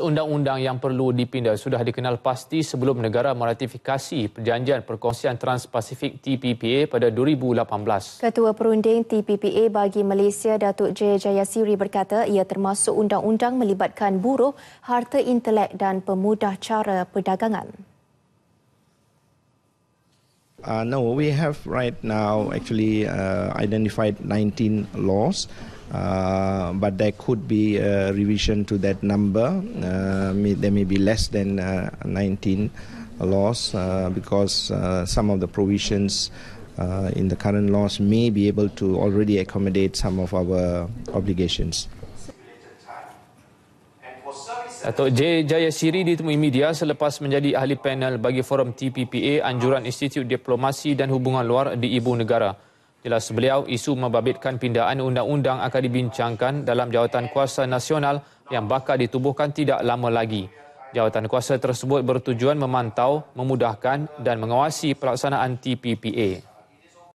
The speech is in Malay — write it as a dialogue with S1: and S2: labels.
S1: undang-undang yang perlu dipindah sudah dikenal pasti sebelum negara meratifikasi perjanjian perkongsian Trans-Pasifik TPPA pada 2018.
S2: Ketua Perunding TPPA bagi Malaysia Datuk J Jaya Siri berkata ia termasuk undang-undang melibatkan buruh, harta intelek dan pemudah cara perdagangan.
S3: Uh, no, we have right now actually uh, identified 19 laws Uh, but there could be a revision to that number. Uh, may, there may be less than uh, 19 laws uh, because uh, some of the provisions uh, in the current laws may be able to already accommodate some of our obligations.
S1: Datuk J. Jaya Siri ditemui media selepas menjadi ahli panel bagi forum TPPA Anjuran Institut Diplomasi dan Hubungan Luar di Ibu Negara. Jelas beliau, isu membabitkan pindaan undang-undang akan dibincangkan dalam jawatan kuasa nasional yang bakal ditubuhkan tidak lama lagi. Jawatan kuasa tersebut bertujuan memantau, memudahkan dan mengawasi pelaksanaan TPPA.